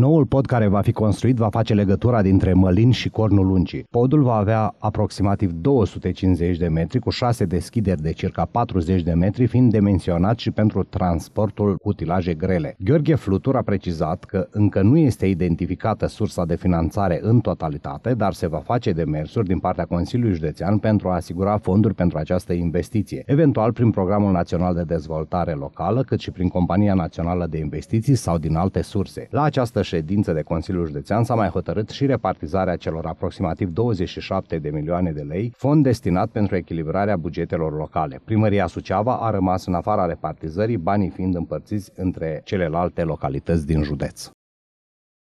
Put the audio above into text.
Noul pod care va fi construit va face legătura dintre Mălin și Cornul Lungii. Podul va avea aproximativ 250 de metri cu 6 deschideri de circa 40 de metri, fiind dimensionat și pentru transportul cu utilaje grele. Gheorghe Flutur a precizat că încă nu este identificată sursa de finanțare în totalitate, dar se va face demersuri din partea Consiliului Județean pentru a asigura fonduri pentru această investiție, eventual prin Programul Național de Dezvoltare Locală, cât și prin Compania Națională de Investiții sau din alte surse. La această altă ședință de Consiliul Județean s-a mai hotărât și repartizarea celor aproximativ 27 de milioane de lei, fond destinat pentru echilibrarea bugetelor locale. Primăria Suceava a rămas în afara repartizării, banii fiind împărțiți între celelalte localități din județ.